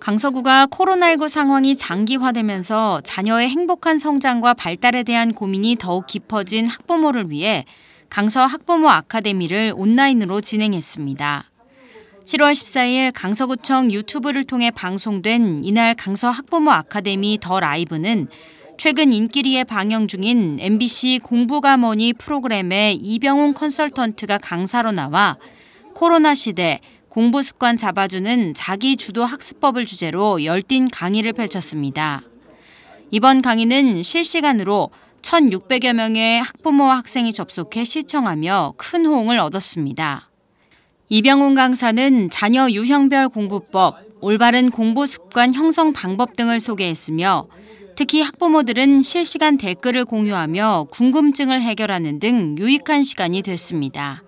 강서구가 코로나19 상황이 장기화되면서 자녀의 행복한 성장과 발달에 대한 고민이 더욱 깊어진 학부모를 위해 강서 학부모 아카데미를 온라인으로 진행했습니다. 7월 14일 강서구청 유튜브를 통해 방송된 이날 강서 학부모 아카데미 더 라이브는 최근 인기리에 방영 중인 MBC 공부가 뭐니 프로그램의 이병훈 컨설턴트가 강사로 나와 코로나 시대 공부 습관 잡아주는 자기 주도 학습법을 주제로 열띤 강의를 펼쳤습니다. 이번 강의는 실시간으로 1,600여 명의 학부모와 학생이 접속해 시청하며 큰 호응을 얻었습니다. 이병훈 강사는 자녀 유형별 공부법, 올바른 공부 습관 형성 방법 등을 소개했으며 특히 학부모들은 실시간 댓글을 공유하며 궁금증을 해결하는 등 유익한 시간이 됐습니다.